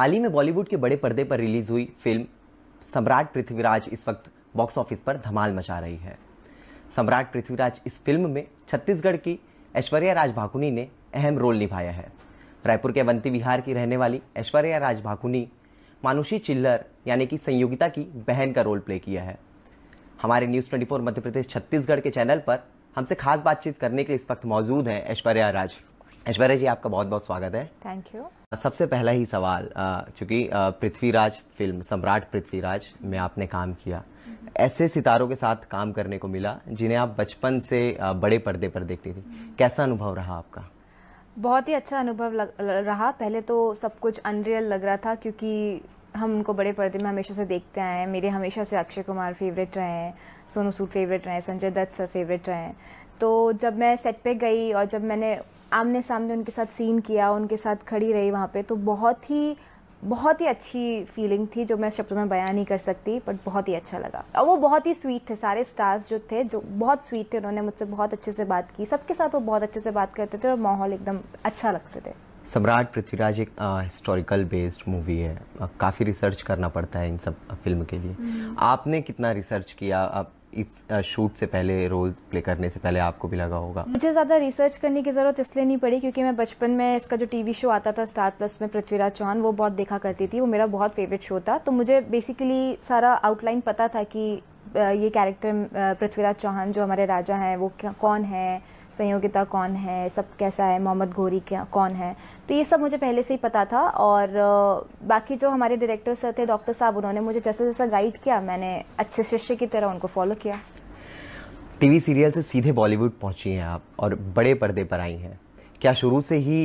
हाल ही में बॉलीवुड के बड़े पर्दे पर रिलीज हुई फिल्म सम्राट पृथ्वीराज इस वक्त बॉक्स ऑफिस पर धमाल मचा रही है सम्राट पृथ्वीराज इस फिल्म में छत्तीसगढ़ की ऐश्वर्या राज भाकुनी ने अहम रोल निभाया है रायपुर के अवंती विहार की रहने वाली ऐश्वर्या राज भाकुनी मानुषी चिल्लर यानी कि संयोगिता की बहन का रोल प्ले किया है हमारे न्यूज़ 24 मध्य प्रदेश छत्तीसगढ़ के चैनल पर हमसे खास बातचीत करने के लिए इस वक्त मौजूद हैं ऐश्वर्या राज ऐश्वर्या जी आपका बहुत बहुत स्वागत है थैंक यू सबसे पहला ही सवाल चूंकि पृथ्वीराज फिल्म सम्राट पृथ्वीराज में आपने काम किया mm-hmm. ऐसे सितारों के साथ काम करने को मिला जिन्हें आप बचपन से बड़े पर्दे पर देखती थी mm-hmm. कैसा अनुभव रहा आपका बहुत ही अच्छा अनुभव लग, रहा पहले तो सब कुछ अनरियल लग रहा था क्योंकि हम उनको बड़े पर्दे में हमेशा से देखते आए हैं मेरे हमेशा से अक्षय कुमार फेवरेट रहे हैं सोनू सूद फेवरेट रहे हैं संजय दत्त सर फेवरेट रहे हैं तो जब मैं सेट पे गई और जब मैंने आमने सामने उनके साथ सीन किया उनके साथ खड़ी रही वहाँ पे तो बहुत ही बहुत ही अच्छी फीलिंग थी जो मैं शब्दों में बयान नहीं कर सकती बट बहुत ही अच्छा लगा और वो बहुत ही स्वीट थे सारे स्टार्स जो थे जो बहुत स्वीट थे उन्होंने मुझसे बहुत अच्छे से बात की सबके साथ वो बहुत अच्छे से बात करते थे और माहौल एकदम अच्छा लगते थे सम्राट पृथ्वीराज एक हिस्टोरिकल बेस्ड मूवी है काफ़ी रिसर्च करना पड़ता है इन सब फिल्म के लिए हम्म। आपने कितना रिसर्च किया आप इस शूट से पहले रोल प्ले करने से पहले आपको भी लगा होगा मुझे ज़्यादा रिसर्च करने की ज़रूरत इसलिए नहीं पड़ी क्योंकि मैं बचपन में इसका जो टीवी शो आता था स्टार प्लस में पृथ्वीराज चौहान वो बहुत देखा करती थी वो मेरा बहुत फेवरेट शो था तो मुझे बेसिकली सारा आउटलाइन पता था कि ये कैरेक्टर पृथ्वीराज चौहान जो हमारे राजा हैं वो कौन है संयोगिता कौन है सब कैसा है मोहम्मद घोरी क्या कौन है तो ये सब मुझे पहले से ही पता था और बाकी जो हमारे डायरेक्टर सर थे डॉक्टर साहब उन्होंने मुझे जैसे जैसा गाइड किया मैंने अच्छे शिष्य की तरह उनको फॉलो किया टीवी सीरियल से सीधे बॉलीवुड पहुंची हैं आप और बड़े पर्दे पर आई हैं क्या शुरू से ही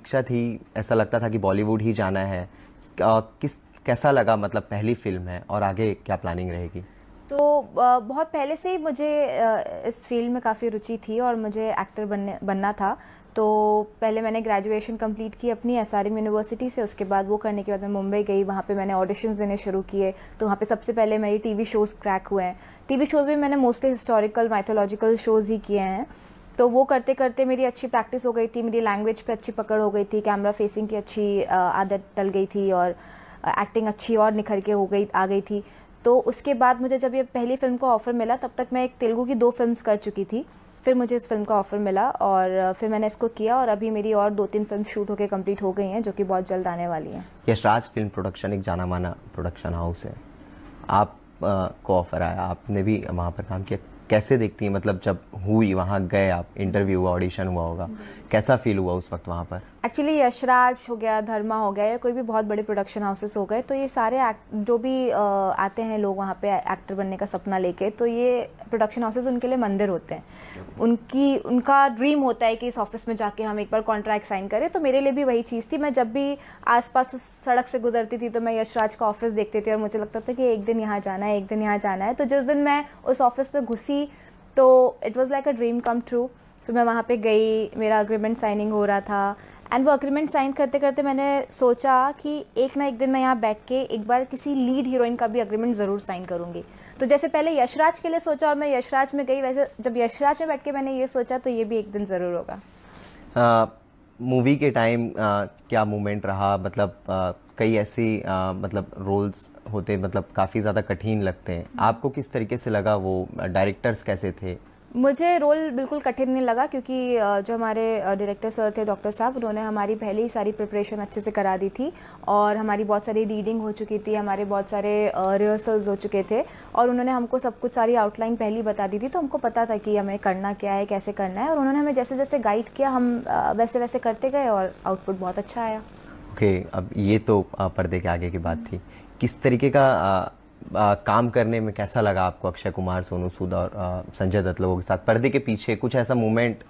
इच्छा थी ऐसा लगता था कि बॉलीवुड ही जाना है किस कैसा लगा मतलब पहली फिल्म है और आगे क्या प्लानिंग रहेगी तो बहुत पहले से ही मुझे इस फील्ड में काफ़ी रुचि थी और मुझे एक्टर बनने बनना था तो पहले मैंने ग्रेजुएशन कंप्लीट की अपनी एस आर यूनिवर्सिटी से उसके बाद वो करने के बाद मैं मुंबई गई वहाँ पे मैंने ऑडिशंस देने शुरू किए तो वहाँ पे सबसे पहले मेरी टीवी शोज़ क्रैक हुए हैं टीवी शोज़ भी मैंने मोस्टली हिस्टोरिकल माइथोलॉजिकल शोज़ ही किए हैं तो वो करते करते मेरी अच्छी प्रैक्टिस हो गई थी मेरी लैंग्वेज पर अच्छी पकड़ हो गई थी कैमरा फेसिंग की अच्छी आदत डल गई थी और एक्टिंग अच्छी और निखर के हो गई आ गई थी तो उसके बाद मुझे जब ये पहली फिल्म का ऑफ़र मिला तब तक मैं एक तेलुगू की दो फिल्म्स कर चुकी थी फिर मुझे इस फिल्म का ऑफ़र मिला और फिर मैंने इसको किया और अभी मेरी और दो तीन फिल्म शूट होकर कंप्लीट हो गई हैं जो कि बहुत जल्द आने वाली हैं यशराज फिल्म प्रोडक्शन एक जाना माना प्रोडक्शन हाउस है आप आ, को ऑफ़र आया आपने भी वहाँ पर काम किया कैसे देखती हैं मतलब जब हुई वहाँ गए आप इंटरव्यू हुआ ऑडिशन हुआ होगा हम्म। कैसा फील हुआ उस वक्त वहाँ पर एक्चुअली यशराज हो गया धर्मा हो गया या कोई भी बहुत बड़े प्रोडक्शन हाउसेस हो गए तो ये सारे जो भी आते हैं लोग वहाँ पे एक्टर बनने का सपना लेके तो ये प्रोडक्शन हाउसेस उनके लिए मंदिर होते हैं उनकी उनका ड्रीम होता है कि इस ऑफिस में जाके हम एक बार कॉन्ट्रैक्ट साइन करें तो मेरे लिए भी वही चीज़ थी मैं जब भी आसपास उस सड़क से गुजरती थी तो मैं यशराज का ऑफिस देखती थी और मुझे लगता था कि एक दिन यहाँ जाना है एक दिन यहाँ जाना है तो जिस दिन मैं उस ऑफिस में घुसी तो it was like a dream come true फिर मैं वहाँ पे गई मेरा अग्रीमेंट साइनिंग हो रहा था एंड वो अग्रीमेंट साइन करते करते मैंने सोचा कि एक ना एक दिन मैं यहाँ बैठ के एक बार किसी लीड हीरोइन का भी अग्रीमेंट ज़रूर साइन करूँगी तो जैसे पहले यशराज के लिए सोचा और मैं यशराज में गई वैसे जब यशराज में बैठ के मैंने ये सोचा तो ये भी एक दिन ज़रूर होगा मूवी के टाइम क्या मोमेंट रहा मतलब आ, कई ऐसी आ, मतलब रोल्स होते मतलब काफ़ी ज़्यादा कठिन लगते हैं आपको किस तरीके से लगा वो डायरेक्टर्स कैसे थे मुझे रोल बिल्कुल कठिन नहीं लगा क्योंकि जो हमारे डायरेक्टर सर थे डॉक्टर साहब उन्होंने हमारी पहले ही सारी प्रिपरेशन अच्छे से करा दी थी और हमारी बहुत सारी रीडिंग हो चुकी थी हमारे बहुत सारे रिहर्सल्स हो चुके थे और उन्होंने हमको सब कुछ सारी आउटलाइन पहले ही बता दी थी तो हमको पता था कि हमें करना क्या है कैसे करना है और उन्होंने हमें जैसे जैसे गाइड किया हम वैसे वैसे करते गए और आउटपुट बहुत अच्छा आया ओके okay, अब ये तो पर्दे के आगे की बात थी किस तरीके का आ, काम करने में कैसा लगा आपको अक्षय कुमार सोनू सूद और संजय दत्त लोगों के साथ पर्दे के पीछे कुछ ऐसा मोमेंट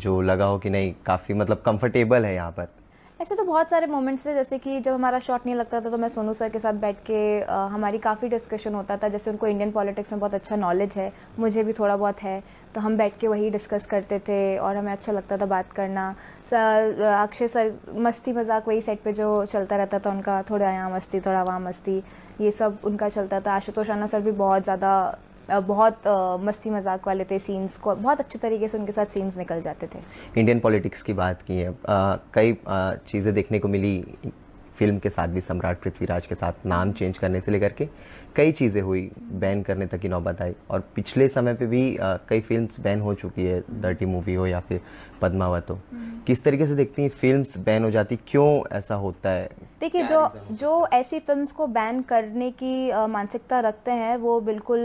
जो लगा हो कि नहीं काफ़ी मतलब कंफर्टेबल है यहाँ पर ऐसे तो बहुत सारे मोमेंट्स थे जैसे कि जब हमारा शॉट नहीं लगता था तो मैं सोनू सर के साथ बैठ के आ, हमारी काफ़ी डिस्कशन होता था जैसे उनको इंडियन पॉलिटिक्स में बहुत अच्छा नॉलेज है मुझे भी थोड़ा बहुत है तो हम बैठ के वही डिस्कस करते थे और हमें अच्छा लगता था बात करना सर अक्षय सर मस्ती मजाक वही सेट पे जो चलता रहता था उनका थोड़ा यहाँ मस्ती थोड़ा वहाँ मस्ती ये सब उनका चलता था आशुतोष राना सर भी बहुत ज़्यादा बहुत मस्ती मजाक वाले थे सीन्स को बहुत अच्छे तरीके से उनके साथ सीन्स निकल जाते थे इंडियन पॉलिटिक्स की बात की है कई चीज़ें देखने को मिली फिल्म के साथ भी सम्राट पृथ्वीराज के साथ नाम चेंज करने से लेकर के कई चीज़ें हुई बैन करने तक की नौबत आई और पिछले समय पे भी आ, कई फिल्म्स बैन हो चुकी है डर्टी मूवी हो या फिर पद्मावत हो हम्म। किस तरीके से देखती हैं फिल्म्स बैन हो जाती क्यों ऐसा होता है देखिए जो जो ऐसी फिल्म्स को बैन करने की मानसिकता रखते हैं वो बिल्कुल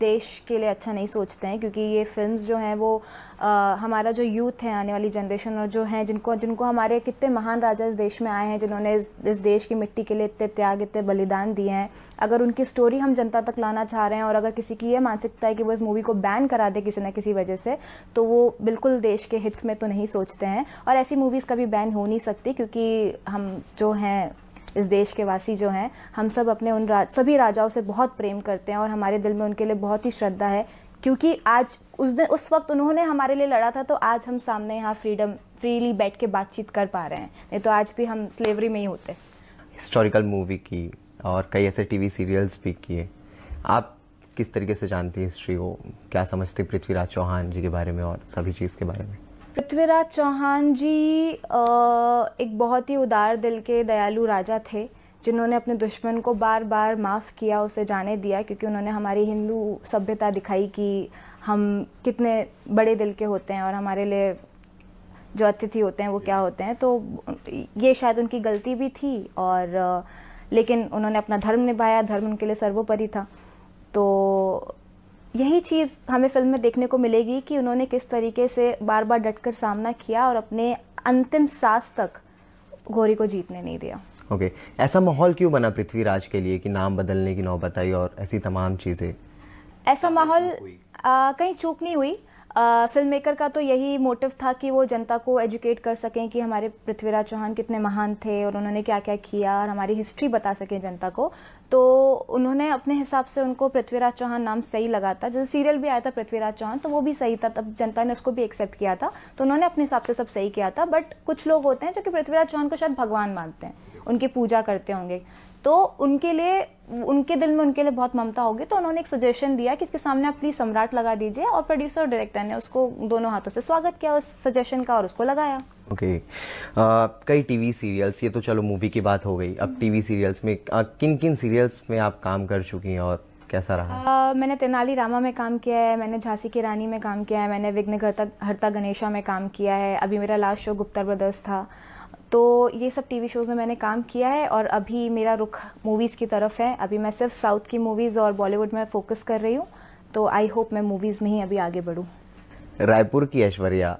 देश के लिए अच्छा नहीं सोचते हैं क्योंकि ये फिल्म्स जो हैं वो आ, हमारा जो यूथ है आने वाली जनरेशन और जो हैं जिनको जिनको हमारे कितने महान राजा इस देश में आए हैं जिन्होंने इस, इस देश की मिट्टी के लिए इतने त्याग इतने बलिदान दिए हैं अगर उनकी स्टोरी हम जनता तक लाना चाह रहे हैं और अगर किसी की ये मानसिकता है कि वो इस मूवी को बैन करा दे किसी ना किसी वजह से तो वो बिल्कुल देश के हित में तो नहीं सोचते हैं और ऐसी मूवीज़ कभी बैन हो नहीं सकती क्योंकि हम जो हैं इस देश के वासी जो हैं हम सब अपने उन राज, सभी राजाओं से बहुत प्रेम करते हैं और हमारे दिल में उनके लिए बहुत ही श्रद्धा है क्योंकि आज उस दिन उस वक्त उन्होंने हमारे लिए लड़ा था तो आज हम सामने यहाँ फ्रीडम फ्रीली बैठ के बातचीत कर पा रहे हैं नहीं तो आज भी हम स्लेवरी में ही होते हिस्टोरिकल मूवी की और कई ऐसे टीवी सीरियल्स भी किए आप किस तरीके से जानती हैं हिस्ट्री को क्या समझते पृथ्वीराज चौहान जी के बारे में और सभी चीज़ के बारे में पृथ्वीराज चौहान जी एक बहुत ही उदार दिल के दयालु राजा थे जिन्होंने अपने दुश्मन को बार बार माफ़ किया उसे जाने दिया क्योंकि उन्होंने हमारी हिंदू सभ्यता दिखाई कि हम कितने बड़े दिल के होते हैं और हमारे लिए जो अतिथि होते हैं वो क्या होते हैं तो ये शायद उनकी गलती भी थी और लेकिन उन्होंने अपना धर्म निभाया धर्म उनके लिए सर्वोपरि था तो यही चीज़ हमें फिल्म में देखने को मिलेगी कि उन्होंने किस तरीके से बार बार डटकर सामना किया और अपने अंतिम सांस तक घोरी को जीतने नहीं दिया ओके okay. ऐसा माहौल क्यों बना पृथ्वीराज के लिए कि नाम बदलने की नौबत आई और ऐसी तमाम चीज़ें ऐसा माहौल कहीं चूक नहीं हुई फिल्म मेकर का तो यही मोटिव था कि वो जनता को एजुकेट कर सकें कि हमारे पृथ्वीराज चौहान कितने महान थे और उन्होंने क्या क्या किया और हमारी हिस्ट्री बता सकें जनता को तो उन्होंने अपने हिसाब से उनको पृथ्वीराज चौहान नाम सही लगा था जैसे सीरियल भी आया था पृथ्वीराज चौहान तो वो भी सही था तब जनता ने उसको भी एक्सेप्ट किया था तो उन्होंने अपने हिसाब से सब सही किया था बट कुछ लोग होते हैं जो कि पृथ्वीराज चौहान को शायद भगवान मानते हैं उनकी पूजा करते होंगे तो उनके लिए उनके दिल में उनके लिए बहुत ममता होगी तो उन्होंने एक सजेशन दिया कि इसके सामने आप प्लीज सम्राट लगा दीजिए और प्रोड्यूसर और डायरेक्टर ने उसको दोनों हाथों से स्वागत किया उस सजेशन का और उसको लगाया ओके okay. कई टीवी सीरियल्स ये तो चलो मूवी की बात हो गई अब टीवी सीरियल्स में आ, किन किन सीरियल्स में आप काम कर चुकी हैं और कैसा रहा आ, मैंने तेनाली रामा में काम किया है मैंने झांसी की रानी में काम किया है मैंने विघ्न हरता गणेशा में काम किया है अभी मेरा लास्ट शो गुप्ता ब्रदर्स था तो ये सब टीवी शोज़ में मैंने काम किया है और अभी मेरा रुख मूवीज़ की तरफ है अभी मैं सिर्फ साउथ की मूवीज़ और बॉलीवुड में फ़ोकस कर रही हूँ तो आई होप मैं मूवीज़ में ही अभी आगे बढ़ूँ रायपुर की ऐश्वर्या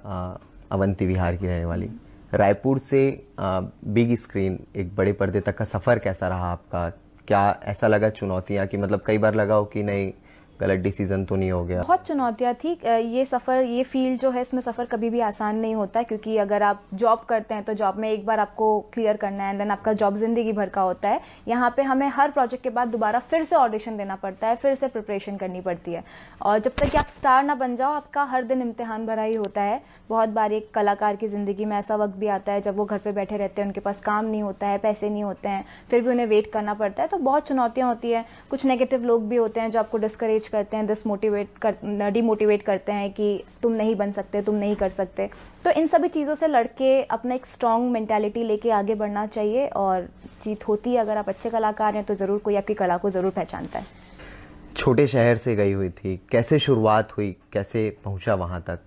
अवंती विहार की रहने वाली रायपुर से बिग स्क्रीन एक बड़े पर्दे तक का सफ़र कैसा रहा आपका क्या ऐसा लगा चुनौतियाँ कि मतलब कई बार लगा हो कि नहीं गलत डिसीजन तो नहीं हो गया बहुत चुनौतियाँ थी ये सफ़र ये फील्ड जो है इसमें सफ़र कभी भी आसान नहीं होता क्योंकि अगर आप जॉब करते हैं तो जॉब में एक बार आपको क्लियर करना है एंड देन आपका जॉब ज़िंदगी भर का होता है यहाँ पे हमें हर प्रोजेक्ट के बाद दोबारा फिर से ऑडिशन देना पड़ता है फिर से प्रिपरेशन करनी पड़ती है और जब तक कि आप स्टार ना बन जाओ आपका हर दिन इम्तहान भरा ही होता है बहुत बार एक कलाकार की ज़िंदगी में ऐसा वक्त भी आता है जब वो घर पर बैठे रहते हैं उनके पास काम नहीं होता है पैसे नहीं होते हैं फिर भी उन्हें वेट करना पड़ता है तो बहुत चुनौतियाँ होती हैं कुछ नेगेटिव लोग भी होते हैं जो आपको डिस्करेज इनकरेज करते हैं दिस मोटिवेट कर डीमोटिवेट करते हैं कि तुम नहीं बन सकते तुम नहीं कर सकते तो इन सभी चीज़ों से लड़के अपना एक स्ट्रॉन्ग मैंटेलिटी लेके आगे बढ़ना चाहिए और जीत होती है अगर आप अच्छे कलाकार हैं तो ज़रूर कोई आपकी कला को ज़रूर पहचानता है छोटे शहर से गई हुई थी कैसे शुरुआत हुई कैसे पहुंचा वहां तक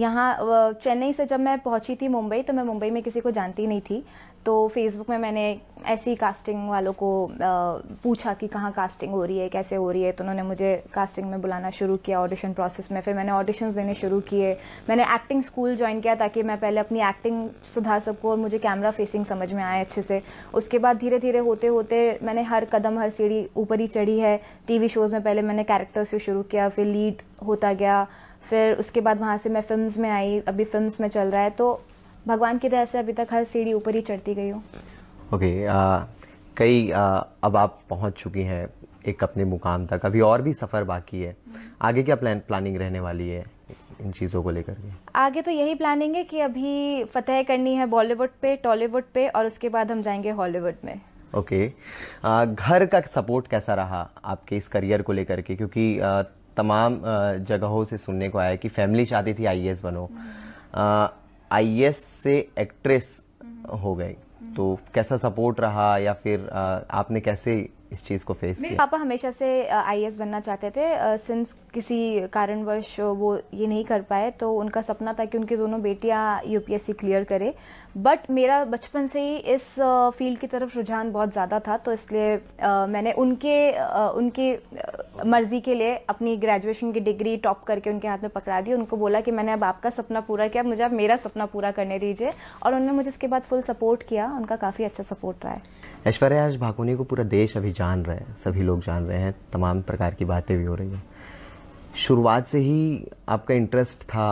यहाँ चेन्नई से जब मैं पहुंची थी मुंबई तो मैं मुंबई में किसी को जानती नहीं थी तो फेसबुक में मैंने ऐसी कास्टिंग वालों को पूछा कि कहाँ कास्टिंग हो रही है कैसे हो रही है तो उन्होंने मुझे कास्टिंग में बुलाना शुरू किया ऑडिशन प्रोसेस में फिर मैंने ऑडिशन देने शुरू किए मैंने एक्टिंग स्कूल ज्वाइन किया ताकि मैं पहले अपनी एक्टिंग सुधार सकूँ और मुझे कैमरा फेसिंग समझ में आए अच्छे से उसके बाद धीरे धीरे होते होते मैंने हर कदम हर सीढ़ी ऊपर ही चढ़ी है टी शोज़ में पहले मैंने कैरेक्टर से शुरू किया फिर लीड होता गया फिर उसके बाद वहाँ से मैं फिल्म्स में आई अभी फिल्म्स में चल रहा है तो भगवान की दया से अभी तक हर सीढ़ी ऊपर ही चढ़ती गई हूँ ओके okay, कई अब आप पहुंच चुकी हैं एक अपने मुकाम तक अभी और भी सफ़र बाकी है आगे क्या प्लान प्लानिंग रहने वाली है इन चीज़ों को लेकर के आगे तो यही प्लानिंग है कि अभी फतेह करनी है बॉलीवुड पे टॉलीवुड पे और उसके बाद हम जाएंगे हॉलीवुड में ओके okay. घर का सपोर्ट कैसा रहा आपके इस करियर को लेकर के क्योंकि आ, तमाम जगहों से सुनने को आया कि फैमिली चाहती थी आईएएस बनो आईएएस से एक्ट्रेस हो गई तो कैसा सपोर्ट रहा या फिर आपने कैसे इस चीज़ को फेस मेरे पापा हमेशा से आई बनना चाहते थे सिंस किसी कारणवश वो ये नहीं कर पाए तो उनका सपना था कि उनकी दोनों बेटियां यूपीएससी क्लियर करे बट मेरा बचपन से ही इस फील्ड की तरफ रुझान बहुत ज़्यादा था तो इसलिए मैंने उनके उनकी मर्ज़ी के लिए अपनी ग्रेजुएशन की डिग्री टॉप करके उनके हाथ में पकड़ा दी उनको बोला कि मैंने अब आपका सपना पूरा किया मुझे अब मेरा सपना पूरा करने दीजिए और उन्होंने मुझे उसके बाद फुल सपोर्ट किया उनका काफ़ी अच्छा सपोर्ट रहा है ऐश्वर्या आज भाकुनी को पूरा देश अभी जान रहे हैं सभी लोग जान रहे हैं तमाम प्रकार की बातें भी हो रही हैं शुरुआत से ही आपका इंटरेस्ट था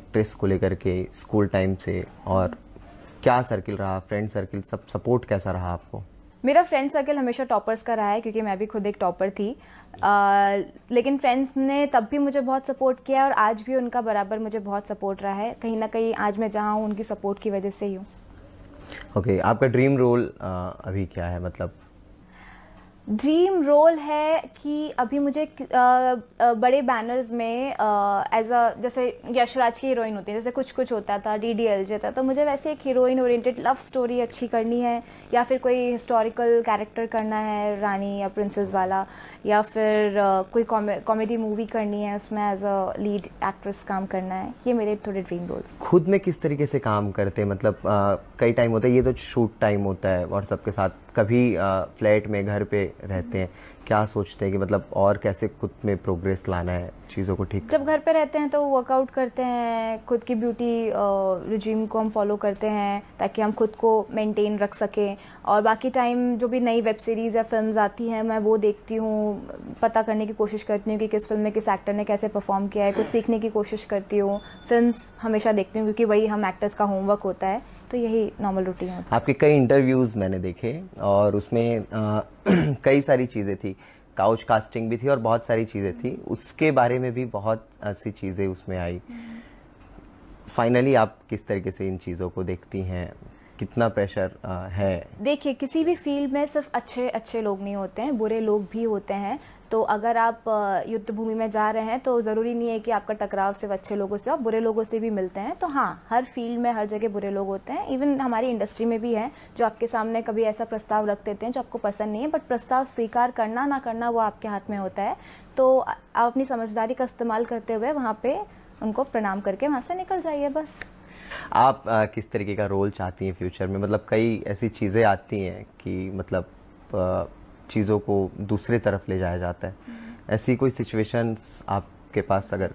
एक्ट्रेस को लेकर के स्कूल टाइम से और क्या सर्किल रहा फ्रेंड सर्किल सब सपोर्ट कैसा रहा आपको मेरा फ्रेंड सर्किल हमेशा टॉपर्स का रहा है क्योंकि मैं भी खुद एक टॉपर थी आ, लेकिन फ्रेंड्स ने तब भी मुझे बहुत सपोर्ट किया और आज भी उनका बराबर मुझे बहुत सपोर्ट रहा है कहीं ना कहीं आज मैं जहाँ हूँ उनकी सपोर्ट की वजह से ही हूँ ओके okay, आपका ड्रीम रोल आ, अभी क्या है मतलब ड्रीम रोल है कि अभी मुझे बड़े बैनर्स में एज अ जैसे यशराज की हीरोइन होती है जैसे कुछ कुछ होता था डी डी एल जे था तो मुझे वैसे एक हीरोइन ओरिएंटेड लव स्टोरी अच्छी करनी है या फिर कोई हिस्टोरिकल कैरेक्टर करना है रानी या प्रिंसेस वाला या फिर कोई कॉमेडी मूवी करनी है उसमें एज अ लीड एक्ट्रेस काम करना है ये मेरे थोड़े ड्रीम रोल्स खुद में किस तरीके से काम करते हैं मतलब कई टाइम होता है ये तो शूट टाइम होता है और सबके साथ कभी फ्लैट में घर पे रहते हैं क्या सोचते हैं कि मतलब और कैसे खुद में प्रोग्रेस लाना है चीज़ों को ठीक जब घर पे रहते हैं तो वर्कआउट करते हैं खुद की ब्यूटी रिजीम को हम फॉलो करते हैं ताकि हम खुद को मेंटेन रख सकें और बाकी टाइम जो भी नई वेब सीरीज़ या फिल्म आती हैं मैं वो देखती हूँ पता करने की कोशिश करती हूँ कि किस फिल्म में किस एक्टर ने कैसे परफॉर्म किया है कुछ सीखने की कोशिश करती हूँ फिल्म हमेशा देखती हूँ क्योंकि वही हम एक्टर्स का होमवर्क होता है तो यही नॉर्मल रूटीन है आपके कई इंटरव्यूज़ मैंने देखे और उसमें आ, कई सारी चीज़ें थी काउच कास्टिंग भी थी और बहुत सारी चीज़ें थी उसके बारे में भी बहुत सी चीज़ें उसमें आई फाइनली आप किस तरीके से इन चीज़ों को देखती हैं कितना प्रेशर आ, है देखिए किसी भी फील्ड में सिर्फ अच्छे अच्छे लोग नहीं होते हैं बुरे लोग भी होते हैं तो अगर आप युद्ध भूमि में जा रहे हैं तो ज़रूरी नहीं है कि आपका टकराव सिर्फ अच्छे लोगों से और बुरे लोगों से भी मिलते हैं तो हाँ हर फील्ड में हर जगह बुरे लोग होते हैं इवन हमारी इंडस्ट्री में भी है जो आपके सामने कभी ऐसा प्रस्ताव रख देते हैं जो आपको पसंद नहीं है बट प्रस्ताव स्वीकार करना ना करना वो आपके हाथ में होता है तो आप अपनी समझदारी का इस्तेमाल करते हुए वहाँ पर उनको प्रणाम करके वहाँ से निकल जाइए बस आप आ, किस तरीके का रोल चाहती हैं फ्यूचर में मतलब कई ऐसी चीज़ें आती हैं कि मतलब आ, चीज़ों को दूसरे तरफ ले जाया जाता है हम्म। ऐसी कोई सिचुएशंस आपके पास अगर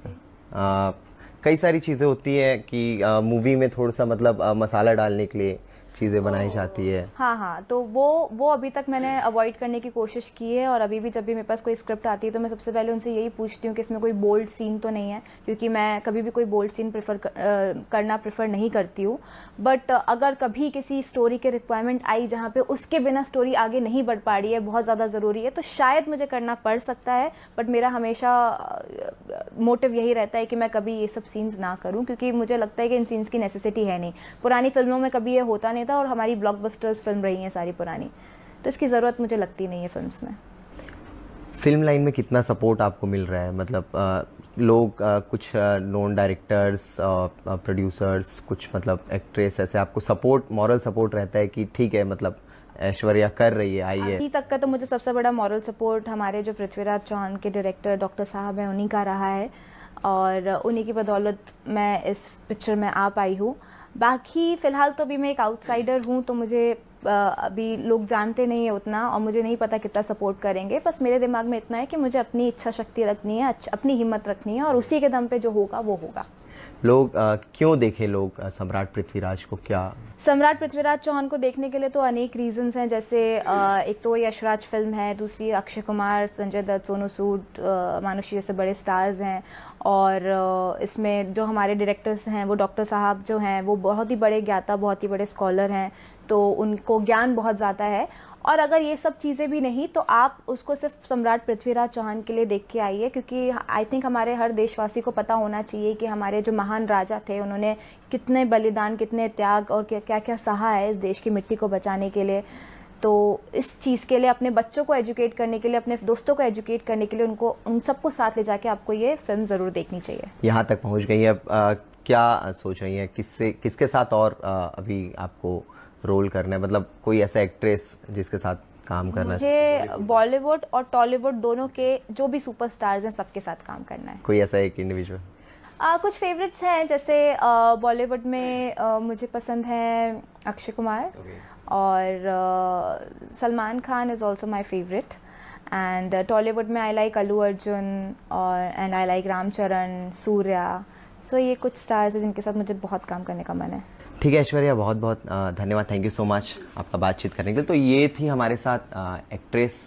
कई सारी चीज़ें होती हैं कि मूवी में थोड़ा सा मतलब आ, मसाला डालने के लिए चीज़ें बनाई तो- जाती है हाँ हाँ तो वो वो अभी तक मैंने अवॉइड करने की कोशिश की है और अभी भी जब भी मेरे पास कोई स्क्रिप्ट आती है तो मैं सबसे पहले उनसे यही पूछती हूँ कि इसमें कोई बोल्ड सीन तो नहीं है क्योंकि मैं कभी भी कोई बोल्ड सीन प्रेफर कर, करना प्रेफर नहीं करती हूँ बट अगर कभी किसी स्टोरी के रिक्वायरमेंट आई जहाँ पे उसके बिना स्टोरी आगे नहीं बढ़ पा रही है बहुत ज़्यादा ज़रूरी है तो शायद मुझे करना पड़ सकता है बट मेरा हमेशा मोटिव यही रहता है कि मैं कभी ये सब सीन्स ना करूँ क्योंकि मुझे लगता है कि इन सीन्स की नेसेसिटी है नहीं पुरानी फिल्मों में कभी ये होता नहीं नहीं था और हमारी ब्लॉकबस्टर्स फिल्म रही हैं सारी पुरानी तो इसकी ज़रूरत मुझे लगती नहीं है फिल्म में फिल्म लाइन में कितना सपोर्ट आपको मिल रहा है मतलब आ, लोग आ, कुछ नॉन डायरेक्टर्स प्रोड्यूसर्स कुछ मतलब एक्ट्रेस ऐसे आपको सपोर्ट मॉरल सपोर्ट रहता है कि ठीक है मतलब ऐश्वर्या कर रही है आई है अभी तक का तो मुझे सबसे बड़ा मॉरल सपोर्ट हमारे जो पृथ्वीराज चौहान के डायरेक्टर डॉक्टर साहब हैं उन्हीं का रहा है और उन्हीं की बदौलत मैं इस पिक्चर में आ पाई हूँ बाकी फ़िलहाल तो अभी मैं एक आउटसाइडर हूँ तो मुझे अभी लोग जानते नहीं है उतना और मुझे नहीं पता कितना सपोर्ट करेंगे बस मेरे दिमाग में इतना है कि मुझे अपनी इच्छा शक्ति रखनी है अपनी हिम्मत रखनी है और उसी के दम पे जो होगा वो होगा लोग आ, क्यों देखें लोग सम्राट पृथ्वीराज को क्या सम्राट पृथ्वीराज चौहान को देखने के लिए तो अनेक रीजंस हैं जैसे आ, एक तो यशराज फिल्म है दूसरी अक्षय कुमार संजय दत्त सोनू सूद मानुषी जैसे बड़े स्टार्स हैं और इसमें जो हमारे डायरेक्टर्स हैं वो डॉक्टर साहब जो हैं वो बहुत ही बड़े ज्ञाता बहुत ही बड़े स्कॉलर हैं तो उनको ज्ञान बहुत ज़्यादा है और अगर ये सब चीज़ें भी नहीं तो आप उसको सिर्फ सम्राट पृथ्वीराज चौहान के लिए देख के आइए क्योंकि आई थिंक हमारे हर देशवासी को पता होना चाहिए कि हमारे जो महान राजा थे उन्होंने कितने बलिदान कितने त्याग और क्या क्या क्या सहा है इस देश की मिट्टी को बचाने के लिए तो इस चीज़ के लिए अपने बच्चों को एजुकेट करने के लिए अपने दोस्तों को एजुकेट करने के लिए उनको उन सबको साथ ले जाके आपको ये फिल्म ज़रूर देखनी चाहिए यहाँ तक पहुँच गई है क्या सोच रही हैं किससे किसके साथ और अभी आपको रोल करना है मतलब कोई ऐसा एक्ट्रेस जिसके साथ काम करना मुझे बॉलीवुड और टॉलीवुड दोनों के जो भी सुपरस्टार्स हैं सबके साथ काम करना है कोई ऐसा एक इंडिविजुअल आ, कुछ फेवरेट्स हैं जैसे बॉलीवुड में आ, मुझे पसंद है अक्षय कुमार okay. और Salman Khan is also my favourite and Tollywood में आई लाइक अलू अर्जुन और and I like Ram Charan Suriya so so, ये कुछ स्टार्स हैं जिनके साथ मुझे बहुत काम करने का मन है ठीक है ऐश्वर्या बहुत बहुत धन्यवाद थैंक यू सो मच आपका बातचीत करने के लिए तो ये थी हमारे साथ एक्ट्रेस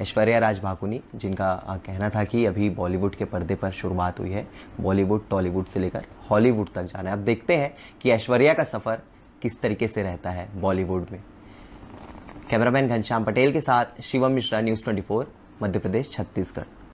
ऐश्वर्या राज भाकुनी जिनका कहना था कि अभी बॉलीवुड के पर्दे पर शुरुआत हुई है बॉलीवुड टॉलीवुड से लेकर हॉलीवुड तक जाना है अब देखते हैं कि ऐश्वर्या का सफ़र किस तरीके से रहता है बॉलीवुड में कैमरामैन घनश्याम पटेल के साथ शिवम मिश्रा न्यूज़ 24 मध्य प्रदेश छत्तीसगढ़